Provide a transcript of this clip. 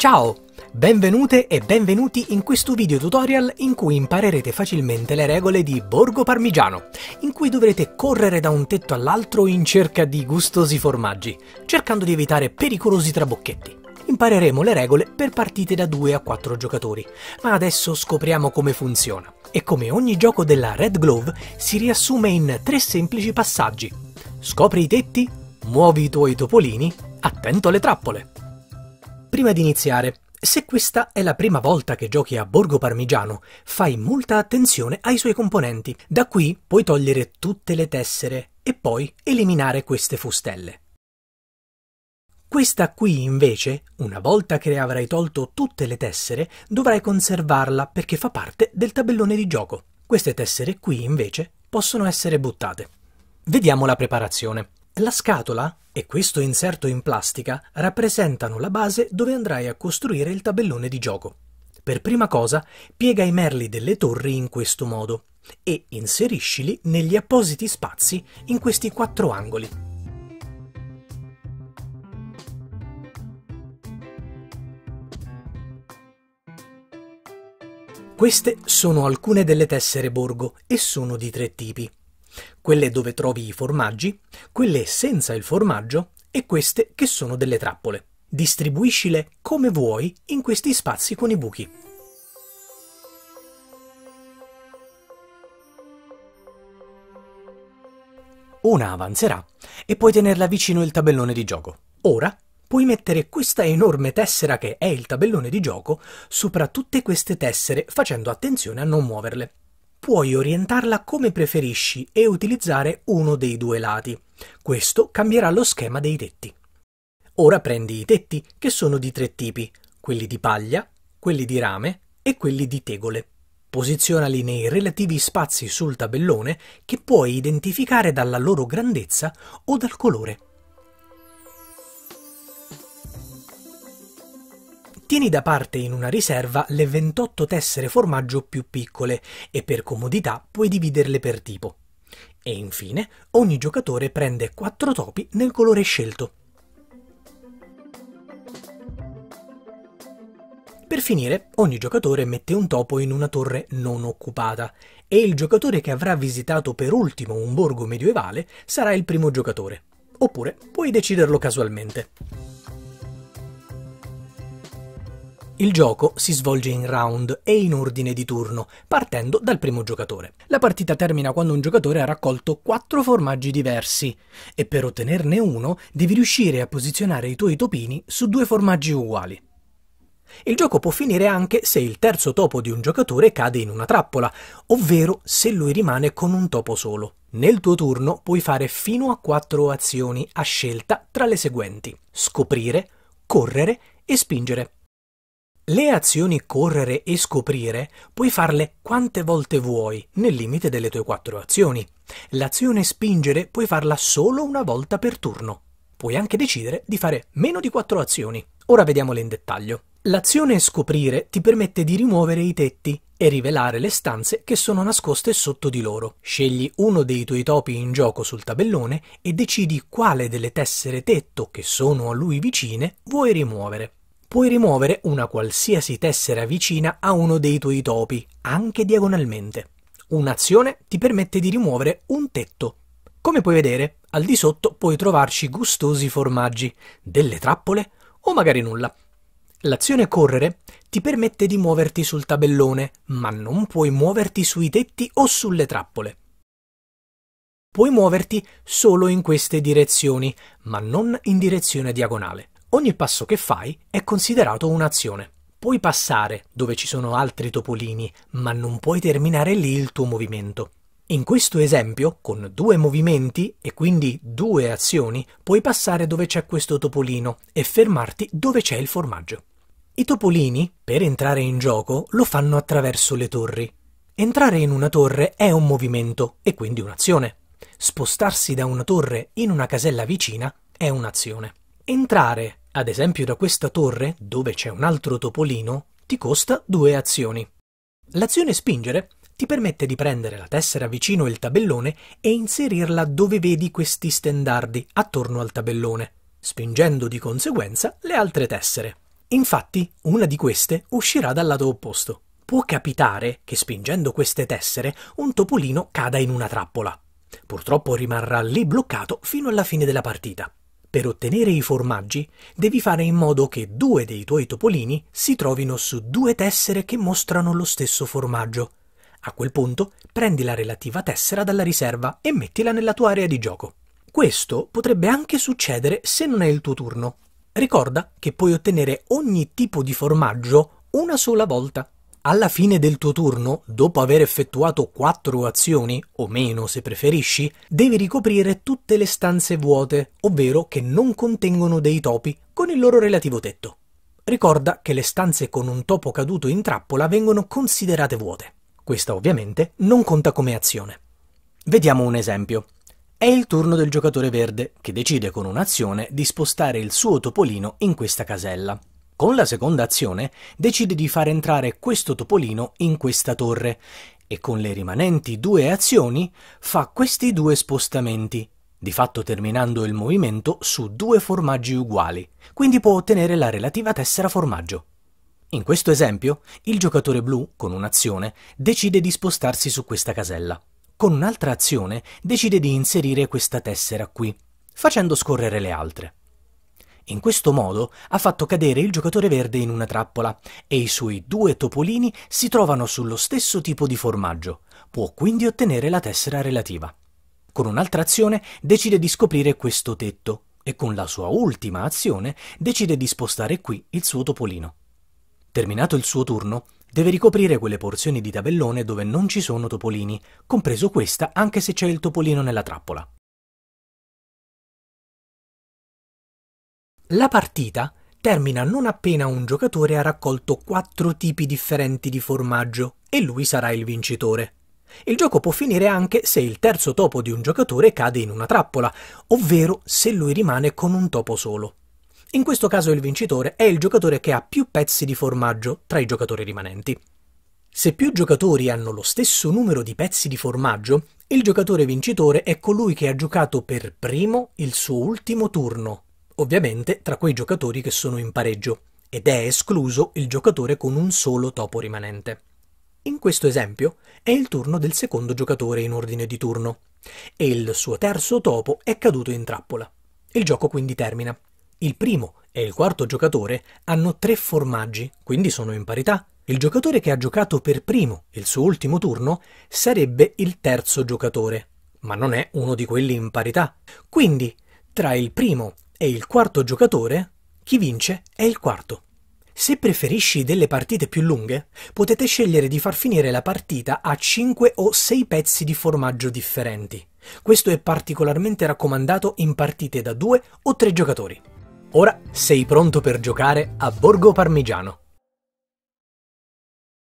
Ciao! Benvenute e benvenuti in questo video tutorial in cui imparerete facilmente le regole di Borgo Parmigiano, in cui dovrete correre da un tetto all'altro in cerca di gustosi formaggi, cercando di evitare pericolosi trabocchetti. Impareremo le regole per partite da 2 a 4 giocatori, ma adesso scopriamo come funziona. E come ogni gioco della Red Glove si riassume in tre semplici passaggi. Scopri i tetti, muovi i tuoi topolini, attento alle trappole. Prima di iniziare, se questa è la prima volta che giochi a Borgo Parmigiano, fai molta attenzione ai suoi componenti. Da qui puoi togliere tutte le tessere e poi eliminare queste fustelle. Questa qui invece, una volta che avrai tolto tutte le tessere, dovrai conservarla perché fa parte del tabellone di gioco. Queste tessere qui invece possono essere buttate. Vediamo la preparazione. La scatola e questo inserto in plastica rappresentano la base dove andrai a costruire il tabellone di gioco. Per prima cosa, piega i merli delle torri in questo modo e inseriscili negli appositi spazi in questi quattro angoli. Queste sono alcune delle tessere borgo e sono di tre tipi quelle dove trovi i formaggi, quelle senza il formaggio e queste che sono delle trappole. Distribuiscile come vuoi in questi spazi con i buchi. Una avanzerà e puoi tenerla vicino il tabellone di gioco. Ora puoi mettere questa enorme tessera che è il tabellone di gioco sopra tutte queste tessere facendo attenzione a non muoverle puoi orientarla come preferisci e utilizzare uno dei due lati. Questo cambierà lo schema dei tetti. Ora prendi i tetti che sono di tre tipi, quelli di paglia, quelli di rame e quelli di tegole. Posizionali nei relativi spazi sul tabellone che puoi identificare dalla loro grandezza o dal colore. Tieni da parte in una riserva le 28 tessere formaggio più piccole e per comodità puoi dividerle per tipo. E infine, ogni giocatore prende 4 topi nel colore scelto. Per finire, ogni giocatore mette un topo in una torre non occupata e il giocatore che avrà visitato per ultimo un borgo medievale sarà il primo giocatore. Oppure puoi deciderlo casualmente. Il gioco si svolge in round e in ordine di turno, partendo dal primo giocatore. La partita termina quando un giocatore ha raccolto quattro formaggi diversi e per ottenerne uno devi riuscire a posizionare i tuoi topini su due formaggi uguali. Il gioco può finire anche se il terzo topo di un giocatore cade in una trappola, ovvero se lui rimane con un topo solo. Nel tuo turno puoi fare fino a quattro azioni a scelta tra le seguenti: scoprire, correre e spingere. Le azioni correre e scoprire puoi farle quante volte vuoi, nel limite delle tue quattro azioni. L'azione spingere puoi farla solo una volta per turno. Puoi anche decidere di fare meno di quattro azioni. Ora vediamole in dettaglio. L'azione scoprire ti permette di rimuovere i tetti e rivelare le stanze che sono nascoste sotto di loro. Scegli uno dei tuoi topi in gioco sul tabellone e decidi quale delle tessere tetto che sono a lui vicine vuoi rimuovere puoi rimuovere una qualsiasi tessera vicina a uno dei tuoi topi, anche diagonalmente. Un'azione ti permette di rimuovere un tetto. Come puoi vedere, al di sotto puoi trovarci gustosi formaggi, delle trappole o magari nulla. L'azione correre ti permette di muoverti sul tabellone, ma non puoi muoverti sui tetti o sulle trappole. Puoi muoverti solo in queste direzioni, ma non in direzione diagonale. Ogni passo che fai è considerato un'azione. Puoi passare dove ci sono altri topolini, ma non puoi terminare lì il tuo movimento. In questo esempio, con due movimenti e quindi due azioni, puoi passare dove c'è questo topolino e fermarti dove c'è il formaggio. I topolini, per entrare in gioco, lo fanno attraverso le torri. Entrare in una torre è un movimento e quindi un'azione. Spostarsi da una torre in una casella vicina è un'azione. Entrare ad esempio da questa torre, dove c'è un altro topolino, ti costa due azioni. L'azione spingere ti permette di prendere la tessera vicino il tabellone e inserirla dove vedi questi stendardi attorno al tabellone, spingendo di conseguenza le altre tessere. Infatti, una di queste uscirà dal lato opposto. Può capitare che spingendo queste tessere un topolino cada in una trappola. Purtroppo rimarrà lì bloccato fino alla fine della partita. Per ottenere i formaggi devi fare in modo che due dei tuoi topolini si trovino su due tessere che mostrano lo stesso formaggio. A quel punto prendi la relativa tessera dalla riserva e mettila nella tua area di gioco. Questo potrebbe anche succedere se non è il tuo turno. Ricorda che puoi ottenere ogni tipo di formaggio una sola volta alla fine del tuo turno, dopo aver effettuato 4 azioni, o meno se preferisci, devi ricoprire tutte le stanze vuote, ovvero che non contengono dei topi, con il loro relativo tetto. Ricorda che le stanze con un topo caduto in trappola vengono considerate vuote. Questa ovviamente non conta come azione. Vediamo un esempio. È il turno del giocatore verde, che decide con un'azione di spostare il suo topolino in questa casella. Con la seconda azione decide di far entrare questo topolino in questa torre e con le rimanenti due azioni fa questi due spostamenti, di fatto terminando il movimento su due formaggi uguali, quindi può ottenere la relativa tessera formaggio. In questo esempio, il giocatore blu, con un'azione, decide di spostarsi su questa casella. Con un'altra azione decide di inserire questa tessera qui, facendo scorrere le altre. In questo modo ha fatto cadere il giocatore verde in una trappola e i suoi due topolini si trovano sullo stesso tipo di formaggio. Può quindi ottenere la tessera relativa. Con un'altra azione decide di scoprire questo tetto e con la sua ultima azione decide di spostare qui il suo topolino. Terminato il suo turno, deve ricoprire quelle porzioni di tabellone dove non ci sono topolini, compreso questa anche se c'è il topolino nella trappola. La partita termina non appena un giocatore ha raccolto quattro tipi differenti di formaggio e lui sarà il vincitore. Il gioco può finire anche se il terzo topo di un giocatore cade in una trappola, ovvero se lui rimane con un topo solo. In questo caso il vincitore è il giocatore che ha più pezzi di formaggio tra i giocatori rimanenti. Se più giocatori hanno lo stesso numero di pezzi di formaggio, il giocatore vincitore è colui che ha giocato per primo il suo ultimo turno, ovviamente tra quei giocatori che sono in pareggio, ed è escluso il giocatore con un solo topo rimanente. In questo esempio è il turno del secondo giocatore in ordine di turno e il suo terzo topo è caduto in trappola. Il gioco quindi termina. Il primo e il quarto giocatore hanno tre formaggi, quindi sono in parità. Il giocatore che ha giocato per primo il suo ultimo turno sarebbe il terzo giocatore, ma non è uno di quelli in parità. Quindi tra il primo e il quarto giocatore, chi vince è il quarto. Se preferisci delle partite più lunghe, potete scegliere di far finire la partita a 5 o 6 pezzi di formaggio differenti. Questo è particolarmente raccomandato in partite da 2 o 3 giocatori. Ora sei pronto per giocare a Borgo Parmigiano.